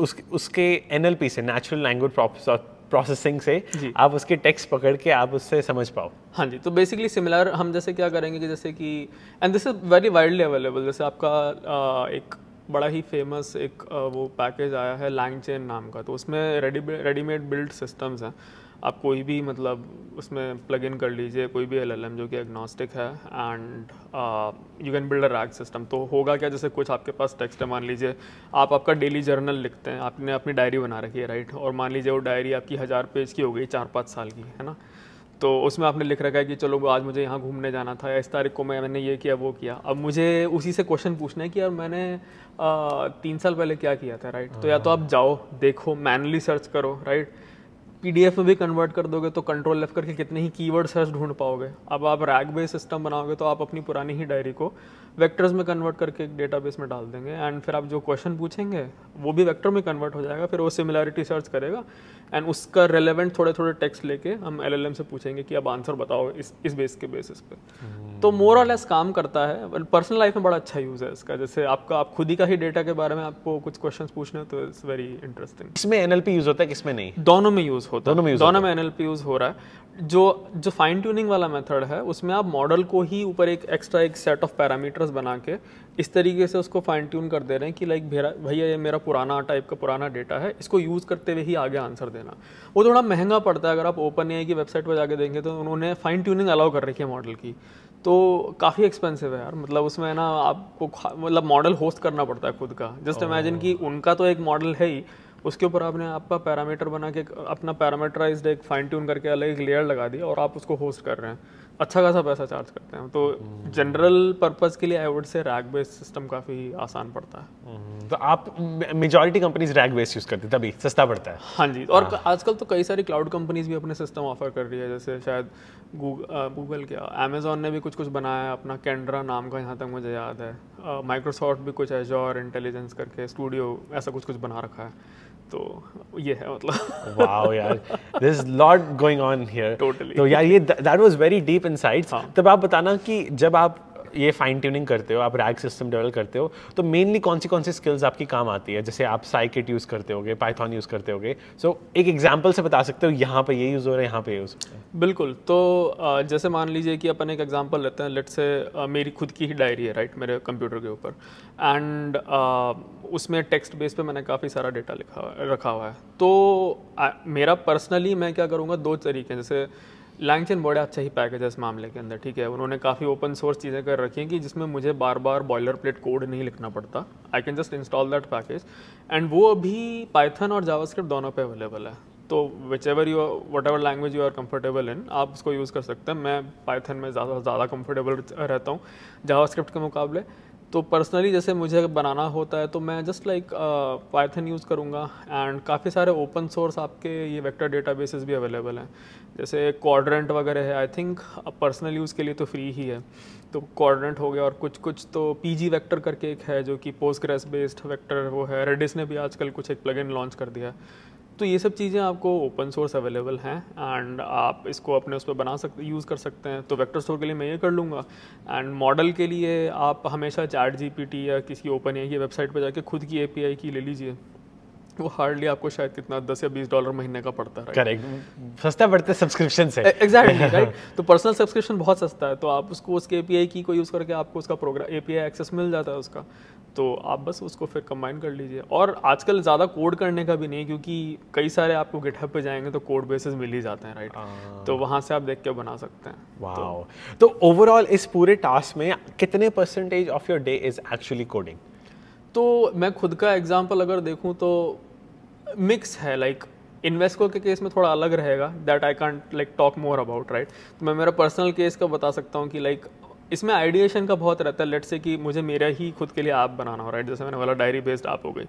उस उसके एन से नेचुरल लैंग्वेज प्रोसेसिंग से आप उसके टेक्स्ट पकड़ के आप उससे समझ पाओ हाँ जी तो बेसिकली सिमिलर हम जैसे क्या करेंगे कि जैसे कि and this is very widely available जैसे आपका आ, एक बड़ा ही फेमस एक आ, वो पैकेज आया है लैंग नाम का तो उसमें रेडी रेडीमेड बिल्ड सिस्टम्स हैं आप कोई भी मतलब उसमें प्लग इन कर लीजिए कोई भी एल जो कि एग्नोस्टिक है and you can build a RAG system तो होगा क्या जैसे कुछ आपके पास टेक्स्ट है मान लीजिए आप आपका डेली जर्नल लिखते हैं आपने अपनी डायरी बना रखी है राइट और मान लीजिए वो डायरी आपकी हज़ार पेज की हो गई चार पाँच साल की है ना तो उसमें आपने लिख रखा है कि चलो आज मुझे यहाँ घूमने जाना था इस तारीख को मैं मैंने ये किया वो किया अब मुझे उसी से क्वेश्चन पूछना है कि यार मैंने आ, uh, तीन साल पहले क्या किया था राइट तो या तो आप जाओ देखो मैनली सर्च करो राइट पीडीएफ में भी कन्वर्ट कर दोगे तो कंट्रोल लेफ करके कितने ही कीवर्ड सर्च ढूंढ पाओगे अब आप रैग बेस सिस्टम बनाओगे तो आप अपनी पुरानी ही डायरी को वेक्टर्स में कन्वर्ट करके एक डेटाबेस में डाल देंगे एंड फिर आप जो क्वेश्चन पूछेंगे वो भी वेक्टर में कन्वर्ट हो जाएगा फिर वो सिमिलैरिटी सर्च करेगा एंड उसका रेलेवेंट थोड़े थोड़े टेक्स्ट लेके हम एल से पूछेंगे कि अब आंसर बताओ इस इस बेस के बेसिस पे hmm. तो मोर और लेस काम करता है पर्सनल लाइफ में बड़ा अच्छा यूज़ है इसका जैसे आपका आप खुद ही का ही डेटा के बारे में आपको कुछ क्वेश्चन पूछने तो इट्स वेरी इंटरेस्टिंग इसमें एन यूज़ होता है किसमें नहीं दोनों में यूज़ होता है दोनों में दोनों में एन यूज़ हो रहा है जो जो फाइन ट्यूनिंग वाला मेथड है उसमें आप मॉडल को ही ऊपर एक एक्स्ट्रा एक सेट ऑफ पैरामीटर्स बना के इस तरीके से उसको फाइन ट्यून कर दे रहे हैं कि लाइक भेरा भैया ये मेरा पुराना टाइप का पुराना डेटा है इसको यूज़ करते हुए ही आगे आंसर देना वो थोड़ा महंगा पड़ता है अगर आप ओपन ए की वेबसाइट पर जाके देंगे तो उन्होंने फाइन ट्यूनिंग अलाउ कर रखी है मॉडल की तो काफ़ी एक्सपेंसिव है यार मतलब उसमें ना आपको मतलब मॉडल होस्ट करना पड़ता है खुद का जस्ट इमेजिन कि उनका तो एक मॉडल है ही उसके ऊपर आपने आपका पैरामीटर बना के अपना पैरामीटराइज एक फाइन ट्यून करके अलग एक लेयर लगा दिया और आप उसको होस्ट कर रहे हैं अच्छा खासा पैसा चार्ज करते हैं तो जनरल हम्म। पर्पस के लिए I would say RAG based system काफ़ी आसान पड़ता है हम्म। तो आप majority companies RAG based use करती तभी सस्ता पड़ता है हाँ जी और हाँ। आजकल तो कई सारी क्लाउड कंपनीज भी अपने सिस्टम ऑफर कर रही है जैसे शायद गूगल क्या अमेजोन ने भी कुछ कुछ बनाया है अपना कैंड्रा नाम का यहाँ तक मुझे याद है माइक्रोसॉफ्ट भी कुछ एजॉर इंटेलिजेंस करके स्टूडियो ऐसा कुछ कुछ बना रखा है तो ये है मतलब वाओ यार this is lot going on here totally तो यार ये that was very deep insights तब आप बताना कि जब आप ये फाइन ट्यूनिंग करते हो आप रैग सिस्टम डेवलप करते हो तो मेनली कौन सी कौन सी स्किल्स आपकी काम आती है जैसे आप साइकिट यूज़ करते होगे पाइथॉन यूज़ करते होगे सो so, एक एग्जाम्पल से बता सकते हो यहाँ पर ये यूज़ हो रहा है यहाँ पर यूज़ बिल्कुल तो जैसे मान लीजिए कि अपन एक एग्जाम्पल लेते हैं लेट से मेरी खुद की ही डायरी है राइट मेरे कंप्यूटर के ऊपर एंड उसमें टेक्स्ट बेस पे मैंने काफ़ी सारा डेटा लिखा रखा हुआ है तो मेरा पर्सनली मैं क्या करूँगा दो तरीके जैसे लैंगचन बड़े अच्छा ही पैकेज है इस मामले के अंदर ठीक है उन्होंने काफ़ी ओपन सोर्स चीज़ें कर रखी हैं कि जिसमें मुझे बार बार बॉयलर प्लेट कोड नहीं लिखना पड़ता I can just install that package and वो अभी पाइथन और जावास्क्रिप्ट दोनों पे अवेलेबल है तो whichever you whatever language you are comfortable in आप उसको यूज़ कर सकते हैं मैं पाइथन में ज़्यादा ज़्यादा कम्फर्टेबल रहता हूँ जावा के मुकाबले तो पर्सनली जैसे मुझे बनाना होता है तो मैं जस्ट लाइक पाइथन यूज़ करूँगा एंड काफ़ी सारे ओपन सोर्स आपके ये वेक्टर डेटाबेसेस भी अवेलेबल हैं जैसे क्वाड्रेंट वगैरह है आई थिंक पर्सनल यूज़ के लिए तो फ्री ही है तो क्वाड्रेंट हो गया और कुछ कुछ तो पी जी वैक्टर करके एक है जो कि पोस्ट बेस्ड वैक्टर वो है रेडिस ने भी आजकल कुछ एक प्लगइन लॉन्च कर दिया है तो ये सब चीज़ें आपको ओपन सोर्स अवेलेबल हैं एंड आप इसको अपने उस पर बना सकते यूज़ कर सकते हैं तो वेक्टर स्टोर के लिए मैं ये कर लूँगा एंड मॉडल के लिए आप हमेशा चैट जी या किसी ओपन ए की वेबसाइट पर जाके खुद की ए की ले लीजिए वो हार्डली आपको शायद कितना दस या बीस डॉलर महीने का पड़ता है करेक्ट सस्ता पड़ता है सब्सक्रिप्शन से एग्जैक्टली राइट तो पर्सनल सब्सक्रिप्शन बहुत सस्ता है तो आप उसको उसके ए की को यूज़ करके आपको उसका प्रोग्राम ए एक्सेस मिल जाता है उसका तो आप बस उसको फिर कंबाइन कर लीजिए और आजकल ज़्यादा कोड करने का भी नहीं क्योंकि कई सारे आपको गिटहब पे जाएंगे तो कोड बेसिस मिल ही जाते हैं राइट हाँ। आ, तो वहाँ से आप देख के बना सकते हैं वाओ तो ओवरऑल तो इस पूरे टास्क में कितने percentage of your day is actually coding तो मैं खुद का एग्जाम्पल अगर देखूँ तो मिक्स है लाइक like, इन्वेस्को के केस में थोड़ा अलग रहेगा that I can't like talk more about right तो मैं मेरा पर्सनल केस का बता सकता हूँ कि लाइक like, इसमें आइडिएशन का बहुत रहता है लेट से कि मुझे मेरा ही खुद के लिए ऐप बनाना हो राइट जैसे मैंने बोला डायरी बेस्ड ऐप हो गई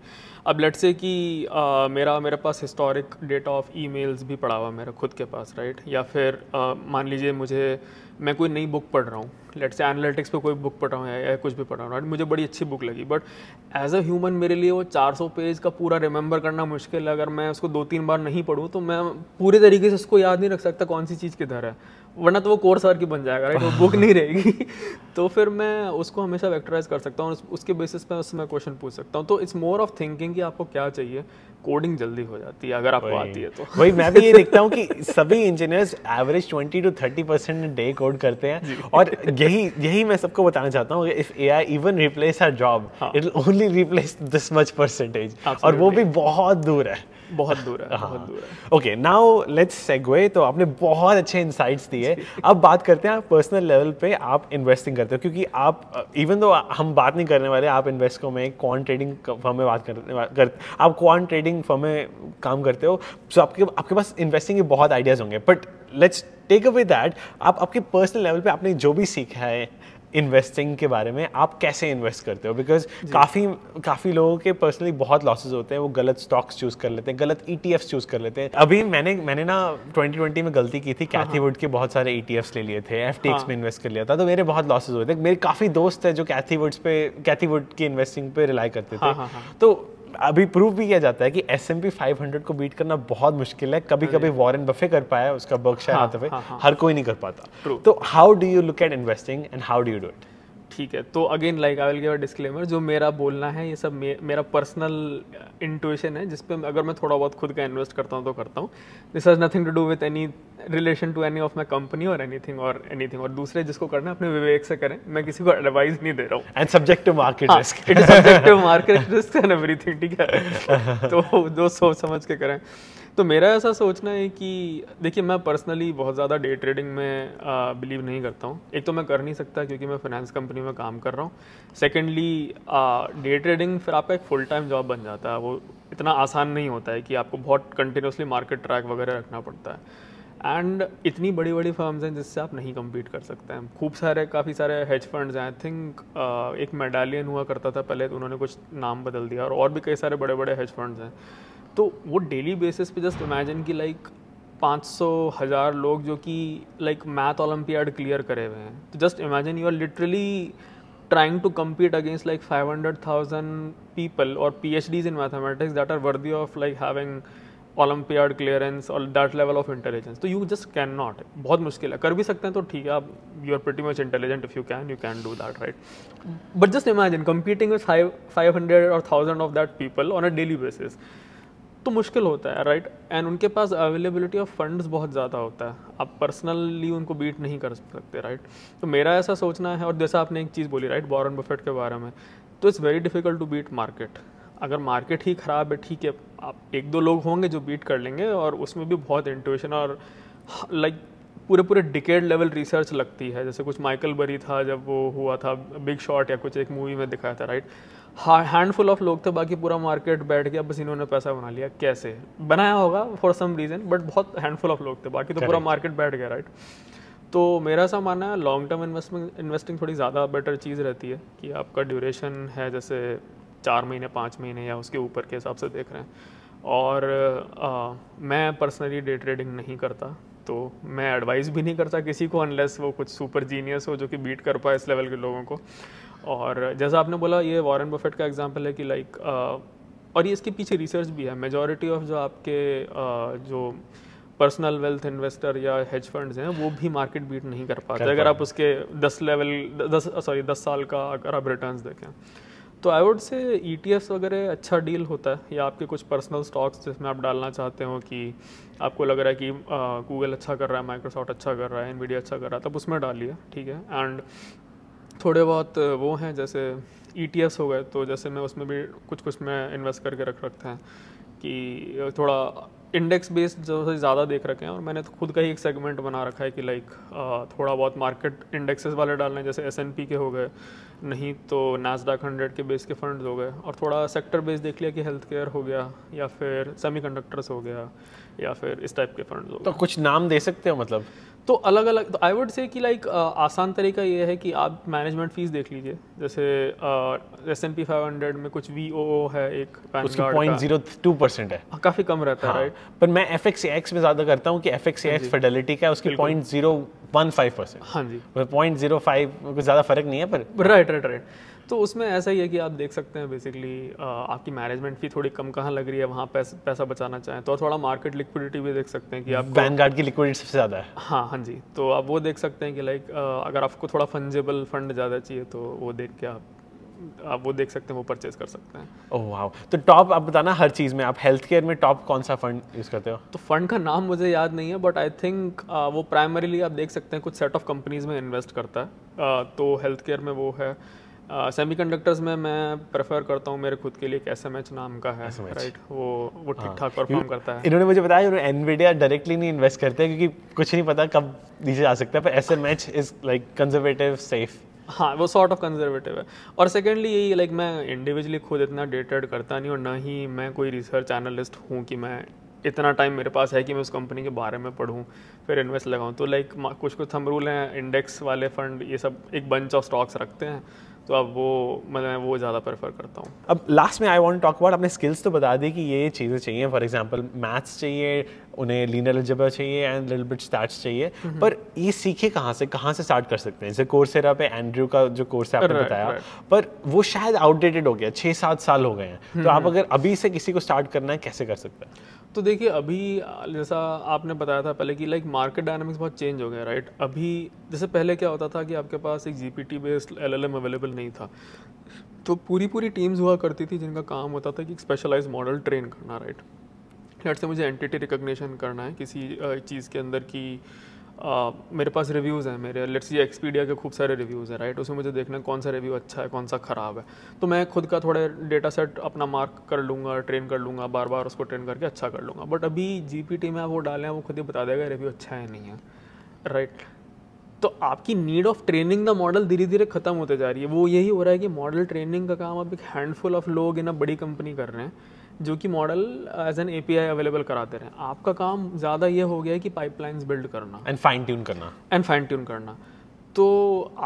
अब लेट से कि आ, मेरा मेरे पास हिस्टोरिक डेटा ऑफ ई भी पड़ा हुआ मेरा खुद के पास राइट या फिर मान लीजिए मुझे मैं कोई नई बुक पढ़ रहा हूँ लेट से एनालिटिक्स पे कोई बुक पढ़ रहा हूँ या कुछ भी पढ़ रहा हूँ राइट मुझे बड़ी अच्छी बुक लगी बट एज अ ह्यूमन मेरे लिए वो 400 पेज का पूरा रिमेंबर करना मुश्किल है अगर मैं उसको दो तीन बार नहीं पढ़ूँ तो मैं पूरे तरीके से उसको याद नहीं रख सकता कौन सी चीज़ किधर है वरना तो वो कोर्स वर्क ही बन जाएगा राइट वो बुक नहीं रहेगी तो फिर मैं उसको हमेशा वेक्टराइज कर सकता हूँ उसके बेसिस पे उससे मैं क्वेश्चन पूछ सकता हूँ तो इट्स मोर ऑफ थिंकिंग कि आपको क्या चाहिए कोडिंग जल्दी हो जाती है अगर आपको आती है तो वही मैं भी ये देखता हूँ कि सभी engineers average twenty to thirty percent day code करते हैं और यही यही मैं सबको बताना चाहता हूँ if A I even replace our job it only replace this much percentage और वो भी बहुत दूर है बहुत दूर है हाँ दूर है ओके नाउ लेट्स सेगवे तो आपने बहुत अच्छे इंसाइट्स दिए अब बात करते हैं आप पर्सनल लेवल पे आप इन्वेस्टिंग करते हो क्योंकि आप इवन तो हम बात नहीं करने वाले आप इन्वेस्ट में कॉन ट्रेडिंग फर्म में बात करते कर आप क्वान ट्रेडिंग फर्म में काम करते हो सो आपके आपके पास इन्वेस्टिंग के बहुत आइडियाज़ होंगे but let's take away that आप आपके पर्सनल लेवल पे आपने जो भी सीखा है इन्वेस्टिंग के बारे में आप कैसे इन्वेस्ट करते हो बिकॉज काफ़ी काफ़ी लोगों के पर्सनली बहुत लॉसेज होते हैं वो गलत स्टॉक्स चूज़ कर लेते हैं गलत ई e चूज़ कर लेते हैं अभी मैंने मैंने ना 2020 में गलती की थी कैथीवुड हाँ, हाँ। के बहुत सारे ई e ले लिए थे एफ हाँ। में इन्वेस्ट कर लिया था तो मेरे बहुत लॉसेज हुए थे मेरे काफ़ी दोस्त है जो कैथीवुड्स पे कैथीवुड की इन्वेस्टिंग पे रिलाई करते थे तो अभी प्रूव भी किया जाता है कि S M P five hundred को बीट करना बहुत मुश्किल है कभी कभी वॉरेन बफे कर पाया उसका बर्कशायर हाँ, हाँ, हाँ, हर कोई नहीं कर पाता तो how do you look at investing and how do you do it ठीक है तो again like I will give a disclaimer जो मेरा बोलना है ये सब मे, मेरा पर्सनल इंटुएशन uh, है जिसपे अगर मैं थोड़ा बहुत खुद का इन्वेस्ट करता हूँ तो करता हूँ this has nothing to do with any relation to any of my company और एनीथिंग और एनी और दूसरे जिसको करना अपने विवेक से करें मैं किसी को एडवाइस नहीं दे रहा हूँ and subject market risk it is subject market risk and everything ठीक है तो जो सोच समझ के करें तो मेरा ऐसा सोचना है कि देखिए मैं पर्सनली बहुत ज़्यादा डे ट्रेडिंग में बिलीव नहीं करता हूँ एक तो मैं कर नहीं सकता क्योंकि मैं फाइनेंस कंपनी में काम कर रहा हूँ सेकेंडली डे ट्रेडिंग फिर आपका एक फुल टाइम जॉब बन जाता है वो इतना आसान नहीं होता है कि आपको बहुत कंटिन्यूसली मार्केट ट्रैक वगैरह रखना पड़ता है एंड इतनी बड़ी बड़ी फर्म्स हैं जिससे आप नहीं कम्पीट कर सकते हैं खूब सारे काफ़ी सारे हेज फंड्स हैं आई थिंक एक मेडालियन हुआ करता था पहले तो उन्होंने कुछ नाम बदल दिया और और भी कई सारे बड़े बड़े हेज फंड्स हैं तो वो डेली बेसिस पे जस्ट इमेजिन कि लाइक पाँच सौ हज़ार लोग जो कि लाइक मैथ ओलम्पियाड क्लियर करे हुए हैं तो just imagine you are literally trying to compete against like five hundred thousand people और P H Ds in mathematics that are worthy of like having olympiad clearance और that level of intelligence तो you just can not बहुत मुश्किल है कर भी सकते हैं तो ठीक है आप you are pretty much intelligent if you can you can do that right but just imagine competing with five hundred और thousand of that people on a daily basis तो मुश्किल होता है राइट एंड उनके पास अवेलेबिलिटी ऑफ फंड्स बहुत ज़्यादा होता है आप पर्सनली उनको बीट नहीं कर सकते राइट तो मेरा ऐसा सोचना है और जैसा आपने एक चीज़ बोली राइट बॉरन बफेट के बारे में तो it's very difficult to beat market अगर मार्केट ही ख़राब है ठीक है आप एक दो लोग होंगे जो बीट कर लेंगे और उसमें भी बहुत इंट्यूशन और लाइक पूरे पूरे डिकेड लेवल रिसर्च लगती है जैसे कुछ माइकल बरी था जब वो हुआ था बिग शॉट या कुछ एक मूवी में दिखाया था राइट हैंडफुल ऑफ लोग थे बाकी पूरा मार्केट बैठ गया बस इन्होंने पैसा बना लिया कैसे बनाया होगा फॉर सम रीज़न बट बहुत हैंडफुल ऑफ लोग थे बाकी तो पूरा मार्केट बैठ गया राइट तो मेरा ऐसा मानना है लॉन्ग टर्म इन्वेस्टमेंट इन्वेस्टिंग थोड़ी ज़्यादा बेटर चीज़ रहती है कि आपका ड्यूरेशन है जैसे चार महीने पाँच महीने या उसके ऊपर के हिसाब से देख रहे हैं और आ, मैं पर्सनली डे ट्रेडिंग नहीं करता तो मैं एडवाइस भी नहीं करता किसी को अनलेस वो कुछ सुपर जीनियस हो जो कि बीट कर पाए इस लेवल के लोगों को और जैसा आपने बोला ये वॉरेन बफेट का एग्जाम्पल है कि लाइक uh, और ये इसके पीछे रिसर्च भी है मेजॉरिटी ऑफ जो आपके uh, जो पर्सनल वेल्थ इन्वेस्टर या हेज फंड्स हैं वो भी मार्केट बीट नहीं कर पाते अगर आप उसके दस लेवल दस सॉरी दस साल का अगर आप रिटर्न देखें तो आई वुड से ई वगैरह अच्छा डील होता है या आपके कुछ पर्सनल स्टॉक्स जिसमें आप डालना चाहते हो कि आपको लग रहा है कि गूगल uh, अच्छा कर रहा है माइक्रोसॉफ्ट अच्छा कर रहा है एनवीडिया अच्छा कर रहा है तब उसमें डालिए ठीक है एंड थोड़े बहुत वो हैं जैसे ई e हो गए तो जैसे मैं उसमें भी कुछ कुछ मैं इन्वेस्ट करके रख रखते हैं कि थोड़ा इंडेक्स बेस्ड जो ज़्यादा देख रखे हैं और मैंने तो खुद का ही एक सेगमेंट बना रखा है कि लाइक थोड़ा बहुत मार्केट इंडेक्सेस वाले डालने जैसे एस के हो गए नहीं तो नाजडाक हंड्रेड के बेस के फंड्स हो गए और थोड़ा सेक्टर बेस देख लिया कि हेल्थ केयर हो गया या फिर सेमी हो गया या फिर इस टाइप के फंड हो तो गए तो कुछ नाम दे सकते हो मतलब तो अलग अलग तो आई वुड से कि लाइक आसान तरीका ये है कि आप मैनेजमेंट फीस देख लीजिए जैसे S N P five hundred में कुछ वी ओ है एक पॉइंट जीरो टू परसेंट है हाँ, काफ़ी कम रहता हाँ, है राइट पर मैं एफ एक्स एक्स में ज़्यादा करता हूँ कि एफ एक्स एक्स फेडेलिटी का उसकी point zero one five percent हाँ जी पॉइंट जीरो फाइव कुछ ज़्यादा फर्क नहीं है पर राइट राइट राइट तो उसमें ऐसा ही है कि आप देख सकते हैं बेसिकली आपकी मैनेजमेंट फी थोड़ी कम कहाँ लग रही है वहाँ पैसा पैसा बचाना चाहें तो थोड़ा मार्केट लिक्विडिटी भी देख सकते हैं कि आप पैन कार्ड की लिक्विडिटी सबसे ज़्यादा है हाँ हाँ जी तो आप वो देख सकते हैं कि लाइक अगर आपको थोड़ा फंजेबल फंड ज़्यादा चाहिए तो वो देख के आप आप वो देख सकते हैं वो परचेज कर सकते हैं ओह oh, wow. तो टॉप आप बताना हर चीज़ में आप हेल्थ केयर में टॉप कौन सा फंड यूज़ करते हो तो फंड का नाम मुझे याद नहीं है बट आई थिंक वो प्राइमरीली आप देख सकते हैं कुछ सेट ऑफ कंपनीज में इन्वेस्ट करता है uh, तो हेल्थ केयर में वो है सेमी uh, में मैं प्रेफर करता हूँ मेरे खुद के लिए कैसे मैच नाम का है राइट right? वो वो ठीक ठाक परफॉर्म करता है इन्होंने मुझे बताया इन्होंने एनवीडिया डायरेक्टली नहीं इन्वेस्ट करते क्योंकि कुछ नहीं पता कब नीचे जा सकता है पर ऐसे match is like conservative safe हाँ वो सॉर्ट ऑफ कंजर्वेटिव है और सेकेंडली यही लाइक मैं इंडिविजुअली खुद इतना डेटेड करता नहीं और ना ही मैं कोई रिसर्च एनालिस्ट हूँ कि मैं इतना टाइम मेरे पास है कि मैं उस कंपनी के बारे में पढ़ूँ फिर इन्वेस्ट लगाऊँ तो लाइक कुछ कुछ थम रूल हैं इंडेक्स वाले फंड ये सब एक बंच ऑफ स्टॉक्स रखते हैं तो अब वो मतलब मैं वो ज़्यादा प्रेफर करता हूँ अब लास्ट में आई वॉन्ट टॉक अबाउट अपने स्किल्स तो बता दें कि ये चीज़ें चाहिए फॉर एग्जाम्पल मैथ्स चाहिए उन्हें लीनर एलजेब्रा चाहिए एंड लिटिल बिट स्टैट्स चाहिए हम्म। पर ये सीखे कहाँ से कहाँ से स्टार्ट कर सकते हैं जैसे कोर्सेरा पे एंड्रयू का जो कोर्स है आपने बताया पर वो शायद आउटडेटेड हो गया छः सात साल हो गए हैं तो हम्म, आप हम्म। अगर अभी से किसी को स्टार्ट करना है कैसे कर सकते हैं तो देखिए अभी जैसा आपने बताया था पहले कि लाइक मार्केट डायनामिक्स बहुत चेंज हो गया राइट अभी जैसे पहले क्या होता था कि आपके पास एक जीपीटी बेस्ड एलएलएम अवेलेबल नहीं था तो पूरी पूरी टीम्स हुआ करती थी जिनका काम होता था कि स्पेशलाइज मॉडल ट्रेन करना राइट लेट से मुझे एंटिटी रिकग्निशन करना है किसी चीज़ के अंदर की मेरे पास रिव्यूज़ हैं मेरे लेट्स ये एक्सपीडिया के खूब सारे रिव्यूज़ हैं राइट उसमें मुझे देखना कौन सा रिव्यू अच्छा है कौन सा ख़राब है तो मैं खुद का थोड़ा डेटा सेट अपना मार्क कर लूँगा ट्रेन कर लूँगा बार बार उसको ट्रेन करके अच्छा कर लूँगा बट अभी जी में आप वो डालें वो खुद ही बता देगा रिव्यू अच्छा है नहीं है राइट तो आपकी need of training the model धीरे धीरे खत्म होते जा रही है वो यही हो रहा है कि मॉडल ट्रेनिंग का काम अब एक हैंडफुल ऑफ लोग इन अ बड़ी कंपनी कर रहे हैं जो कि model as an API available कराते रहे आपका काम ज़्यादा ये हो गया है कि पाइपलाइंस बिल्ड करना एंड फाइन ट्यून करना एंड फाइन ट्यून करना तो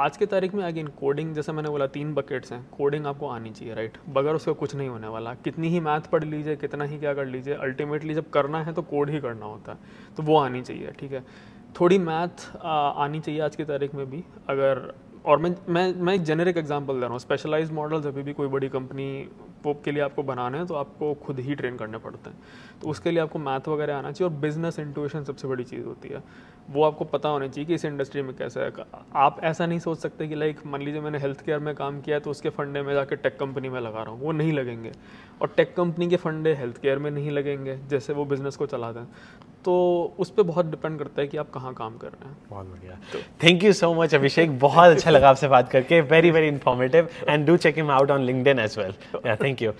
आज के तारीख में अगेन कोडिंग जैसे मैंने बोला तीन बकेट्स हैं कोडिंग आपको आनी चाहिए राइट बगैर उसका कुछ नहीं होने वाला कितनी ही मैथ पढ़ लीजिए कितना ही क्या कर लीजिए अल्टीमेटली जब करना है तो कोड ही करना होता है तो वो आनी चाहिए ठीक है थोड़ी मैथ uh, आनी चाहिए आज की तारीख में भी अगर और मैं मैं मैं एक जेनरिक एग्जांपल दे रहा हूँ स्पेशलाइज मॉडल्स अभी भी कोई बड़ी कंपनी के लिए आपको बनाना है तो आपको खुद ही ट्रेन करने पड़ते हैं तो उसके लिए आपको मैथ वगैरह आना चाहिए और बिज़नेस इंटूशन सबसे बड़ी चीज़ होती है वो आपको पता होना चाहिए कि इस इंडस्ट्री में कैसा है आप ऐसा नहीं सोच सकते कि लाइक मान लीजिए मैंने हेल्थ केयर में काम किया है तो उसके फंडे में जाके टेक कंपनी में लगा रहा हूँ वो नहीं लगेंगे और टेक कंपनी के फंडे हेल्थ केयर में नहीं लगेंगे जैसे वो बिज़नेस को चलाते हैं तो उस पर बहुत डिपेंड करता है कि आप कहाँ काम कर रहे हैं बहुत बढ़िया thank you so much Abhishek बहुत अच्छा लगा आपसे बात करके very very informative and do check him out on LinkedIn as well thank you